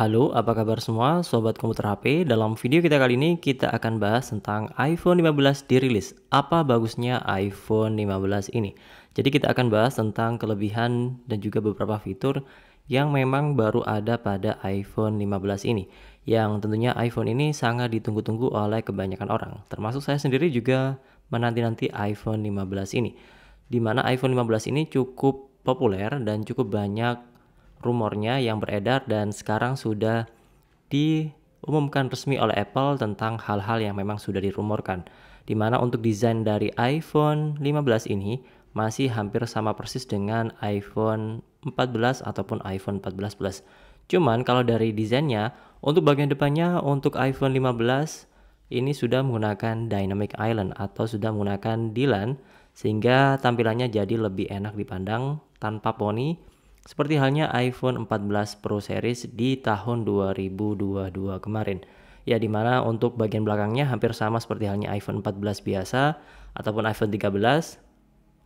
Halo, apa kabar semua sobat komputer HP? Dalam video kita kali ini kita akan bahas tentang iPhone 15 dirilis. Apa bagusnya iPhone 15 ini? Jadi kita akan bahas tentang kelebihan dan juga beberapa fitur yang memang baru ada pada iPhone 15 ini. Yang tentunya iPhone ini sangat ditunggu-tunggu oleh kebanyakan orang. Termasuk saya sendiri juga menanti-nanti iPhone 15 ini. Dimana iPhone 15 ini cukup populer dan cukup banyak rumornya yang beredar dan sekarang sudah diumumkan resmi oleh Apple tentang hal-hal yang memang sudah dirumorkan. Dimana untuk desain dari iPhone 15 ini masih hampir sama persis dengan iPhone 14 ataupun iPhone 14 Plus. Cuman kalau dari desainnya, untuk bagian depannya untuk iPhone 15 ini sudah menggunakan Dynamic Island atau sudah menggunakan Dylan sehingga tampilannya jadi lebih enak dipandang tanpa poni seperti halnya iPhone 14 Pro Series di tahun 2022 kemarin. Ya dimana untuk bagian belakangnya hampir sama seperti halnya iPhone 14 biasa ataupun iPhone 13.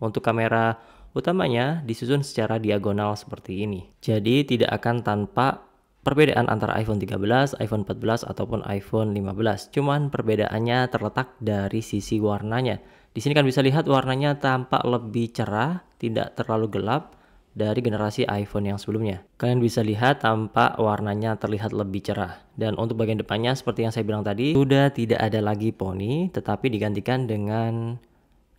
Untuk kamera utamanya disusun secara diagonal seperti ini. Jadi tidak akan tanpa perbedaan antara iPhone 13, iPhone 14 ataupun iPhone 15. Cuman perbedaannya terletak dari sisi warnanya. Di sini kan bisa lihat warnanya tampak lebih cerah, tidak terlalu gelap dari generasi iPhone yang sebelumnya. Kalian bisa lihat tampak warnanya terlihat lebih cerah. Dan untuk bagian depannya seperti yang saya bilang tadi, sudah tidak ada lagi poni tetapi digantikan dengan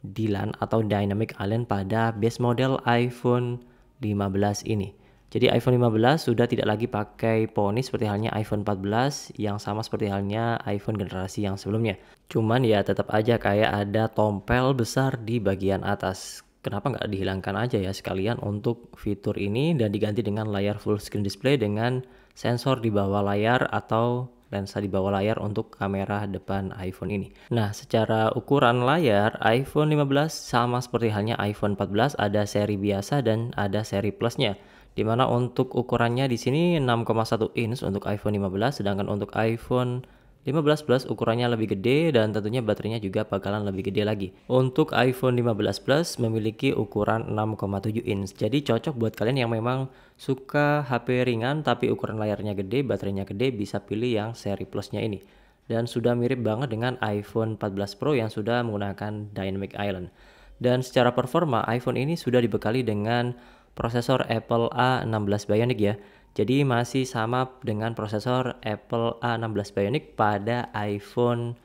Dylan atau Dynamic Island pada base model iPhone 15 ini. Jadi iPhone 15 sudah tidak lagi pakai poni seperti halnya iPhone 14 yang sama seperti halnya iPhone generasi yang sebelumnya. Cuman ya tetap aja kayak ada tompel besar di bagian atas kenapa nggak dihilangkan aja ya sekalian untuk fitur ini dan diganti dengan layar full screen display dengan sensor di bawah layar atau lensa di bawah layar untuk kamera depan iPhone ini. Nah, secara ukuran layar, iPhone 15 sama seperti halnya iPhone 14 ada seri biasa dan ada seri plusnya. Dimana untuk ukurannya di sini 6,1 inch untuk iPhone 15, sedangkan untuk iPhone 15 Plus ukurannya lebih gede dan tentunya baterainya juga bakalan lebih gede lagi. Untuk iPhone 15 Plus memiliki ukuran 6,7 inch. Jadi cocok buat kalian yang memang suka HP ringan tapi ukuran layarnya gede, baterainya gede bisa pilih yang seri Plusnya ini. Dan sudah mirip banget dengan iPhone 14 Pro yang sudah menggunakan Dynamic Island. Dan secara performa iPhone ini sudah dibekali dengan prosesor Apple A16 Bionic ya jadi masih sama dengan prosesor Apple A16 Bionic pada iPhone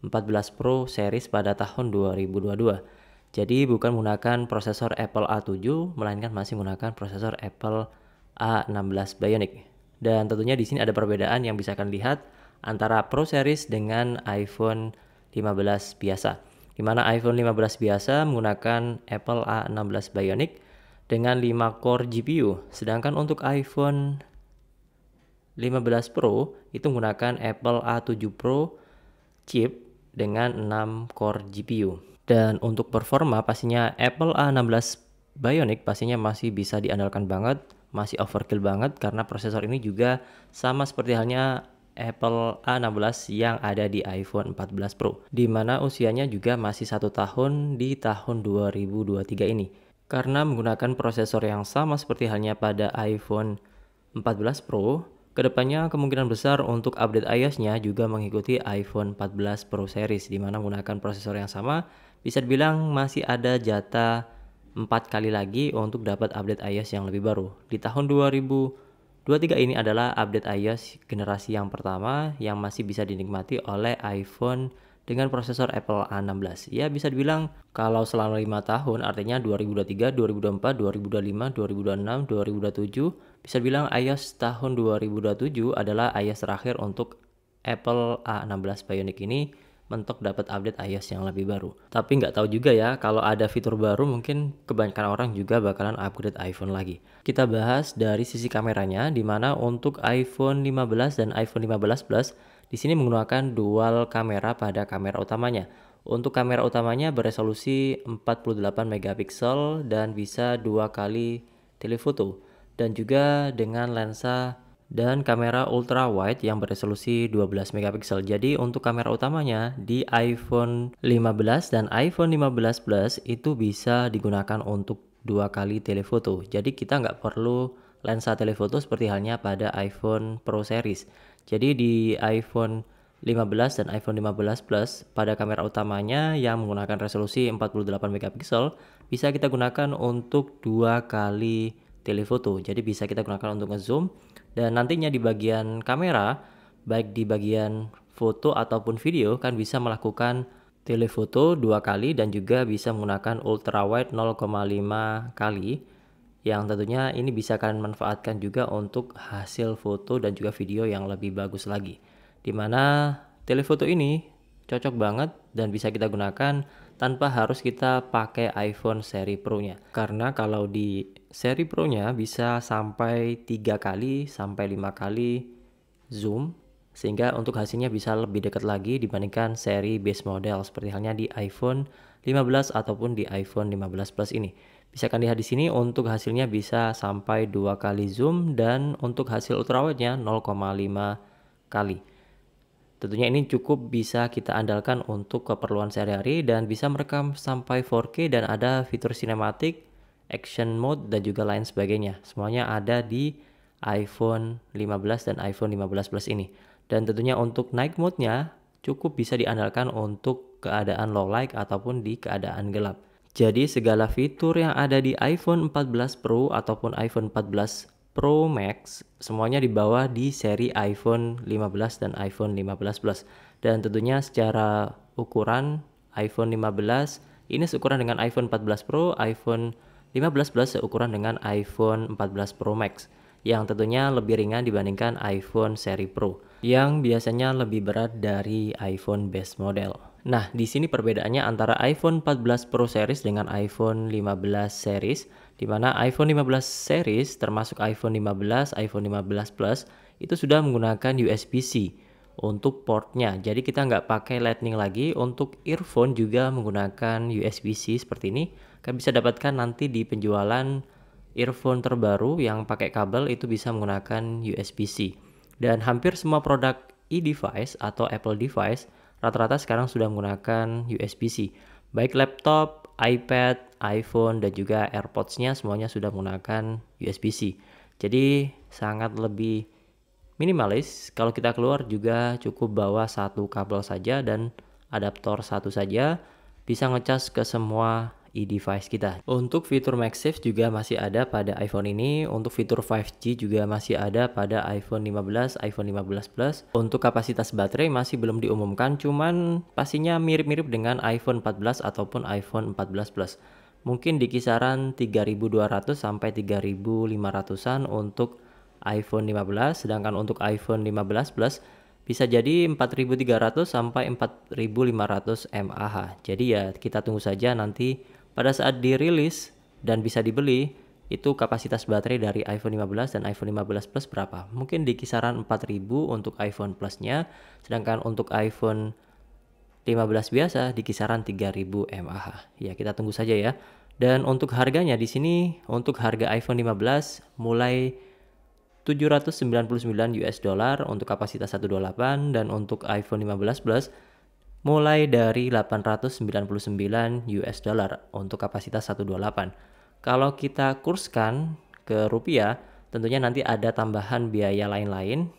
14 Pro series pada tahun 2022. Jadi bukan menggunakan prosesor Apple A7 melainkan masih menggunakan prosesor Apple A16 Bionic. Dan tentunya di sini ada perbedaan yang bisa kalian lihat antara Pro series dengan iPhone 15 biasa. Di mana iPhone 15 biasa menggunakan Apple A16 Bionic dengan 5 core GPU. Sedangkan untuk iPhone 15 Pro itu menggunakan Apple A7 Pro chip dengan 6 core GPU. Dan untuk performa pastinya Apple A16 Bionic pastinya masih bisa diandalkan banget, masih overkill banget karena prosesor ini juga sama seperti halnya Apple A16 yang ada di iPhone 14 Pro, di mana usianya juga masih satu tahun di tahun 2023 ini. Karena menggunakan prosesor yang sama seperti halnya pada iPhone 14 Pro, kedepannya kemungkinan besar untuk update iOS-nya juga mengikuti iPhone 14 Pro series, di mana menggunakan prosesor yang sama, bisa dibilang masih ada jatah 4 kali lagi untuk dapat update iOS yang lebih baru. Di tahun 2023 ini adalah update iOS generasi yang pertama yang masih bisa dinikmati oleh iPhone dengan prosesor Apple A16. Ya bisa dibilang kalau selama 5 tahun artinya 2023, 2024, 2025, 2026, 2027 bisa bilang iOS tahun 2027 adalah iOS terakhir untuk Apple A16 Bionic ini mentok dapat update iOS yang lebih baru. Tapi nggak tahu juga ya, kalau ada fitur baru mungkin kebanyakan orang juga bakalan upgrade iPhone lagi. Kita bahas dari sisi kameranya, di mana untuk iPhone 15 dan iPhone 15 Plus, di sini menggunakan dual kamera pada kamera utamanya. Untuk kamera utamanya beresolusi 48 megapiksel dan bisa dua kali telefoto dan juga dengan lensa dan kamera ultra wide yang beresolusi 12 megapiksel. Jadi untuk kamera utamanya di iPhone 15 dan iPhone 15 Plus itu bisa digunakan untuk dua kali telefoto. Jadi kita nggak perlu lensa telefoto seperti halnya pada iPhone Pro series. Jadi di iPhone 15 dan iPhone 15 Plus pada kamera utamanya yang menggunakan resolusi 48 megapiksel bisa kita gunakan untuk dua kali telefoto. Jadi bisa kita gunakan untuk ngezoom dan nantinya di bagian kamera baik di bagian foto ataupun video kan bisa melakukan telefoto dua kali dan juga bisa menggunakan ultrawide 0,5 kali yang tentunya ini bisa kalian manfaatkan juga untuk hasil foto dan juga video yang lebih bagus lagi dimana telefoto ini cocok banget dan bisa kita gunakan tanpa harus kita pakai iPhone seri Pro-nya. Karena kalau di seri Pro-nya bisa sampai tiga kali sampai lima kali zoom sehingga untuk hasilnya bisa lebih dekat lagi dibandingkan seri base model seperti halnya di iPhone 15 ataupun di iPhone 15 Plus ini. Bisa kalian lihat di sini untuk hasilnya bisa sampai dua kali zoom dan untuk hasil ultrawide-nya 0,5 kali. Tentunya ini cukup bisa kita andalkan untuk keperluan sehari-hari dan bisa merekam sampai 4K dan ada fitur cinematic, action mode dan juga lain sebagainya. Semuanya ada di iPhone 15 dan iPhone 15 Plus ini. Dan tentunya untuk night mode-nya cukup bisa diandalkan untuk keadaan low light ataupun di keadaan gelap. Jadi segala fitur yang ada di iPhone 14 Pro ataupun iPhone 14 Pro Max semuanya dibawa di seri iPhone 15 dan iPhone 15 Plus. Dan tentunya secara ukuran iPhone 15 ini seukuran dengan iPhone 14 Pro, iPhone 15 Plus seukuran dengan iPhone 14 Pro Max yang tentunya lebih ringan dibandingkan iPhone seri Pro yang biasanya lebih berat dari iPhone base model. Nah, di sini perbedaannya antara iPhone 14 Pro series dengan iPhone 15 series, di mana iPhone 15 series termasuk iPhone 15, iPhone 15 Plus itu sudah menggunakan USB-C untuk portnya. Jadi kita nggak pakai Lightning lagi. Untuk earphone juga menggunakan USB-C seperti ini. Kalian bisa dapatkan nanti di penjualan earphone terbaru yang pakai kabel itu bisa menggunakan USB-C. Dan hampir semua produk e-device atau Apple device rata-rata sekarang sudah menggunakan USB-C. Baik laptop, iPad, iPhone, dan juga AirPods-nya semuanya sudah menggunakan USB-C. Jadi sangat lebih minimalis. Kalau kita keluar juga cukup bawa satu kabel saja dan adaptor satu saja bisa ngecas ke semua e-device kita. Untuk fitur MagSafe juga masih ada pada iPhone ini, untuk fitur 5G juga masih ada pada iPhone 15, iPhone 15 Plus. Untuk kapasitas baterai masih belum diumumkan, cuman pastinya mirip-mirip dengan iPhone 14 ataupun iPhone 14 Plus. Mungkin di kisaran 3200 sampai 3500-an untuk iPhone 15, sedangkan untuk iPhone 15 Plus bisa jadi 4300 sampai 4500 mAh. Jadi ya kita tunggu saja nanti pada saat dirilis dan bisa dibeli, itu kapasitas baterai dari iPhone 15 dan iPhone 15 Plus berapa? Mungkin di kisaran 4000 untuk iPhone Plusnya, sedangkan untuk iPhone 15 biasa di kisaran 3000 mAh. Ya, kita tunggu saja ya. Dan untuk harganya di sini untuk harga iPhone 15 mulai 799 US dollar untuk kapasitas 128 dan untuk iPhone 15 Plus mulai dari 899 US dollar untuk kapasitas 128. Kalau kita kurskan ke rupiah, tentunya nanti ada tambahan biaya lain-lain,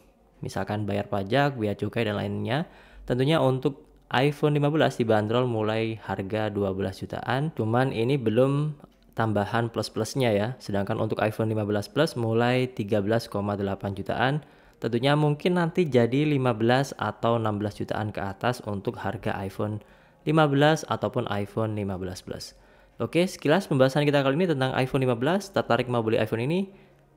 misalkan bayar pajak, biaya cukai dan lainnya. Tentunya untuk iPhone 15 dibanderol mulai harga 12 jutaan, cuman ini belum tambahan plus-plusnya ya. Sedangkan untuk iPhone 15 Plus mulai 13,8 jutaan, Tentunya mungkin nanti jadi 15 atau 16 jutaan ke atas untuk harga iPhone 15 ataupun iPhone 15 Plus. Oke, sekilas pembahasan kita kali ini tentang iPhone 15. Tertarik mau beli iPhone ini?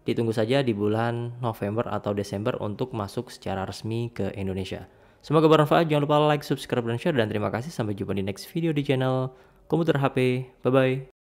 Ditunggu saja di bulan November atau Desember untuk masuk secara resmi ke Indonesia. Semoga bermanfaat. Jangan lupa like, subscribe, dan share. Dan terima kasih. Sampai jumpa di next video di channel Komputer HP. Bye-bye.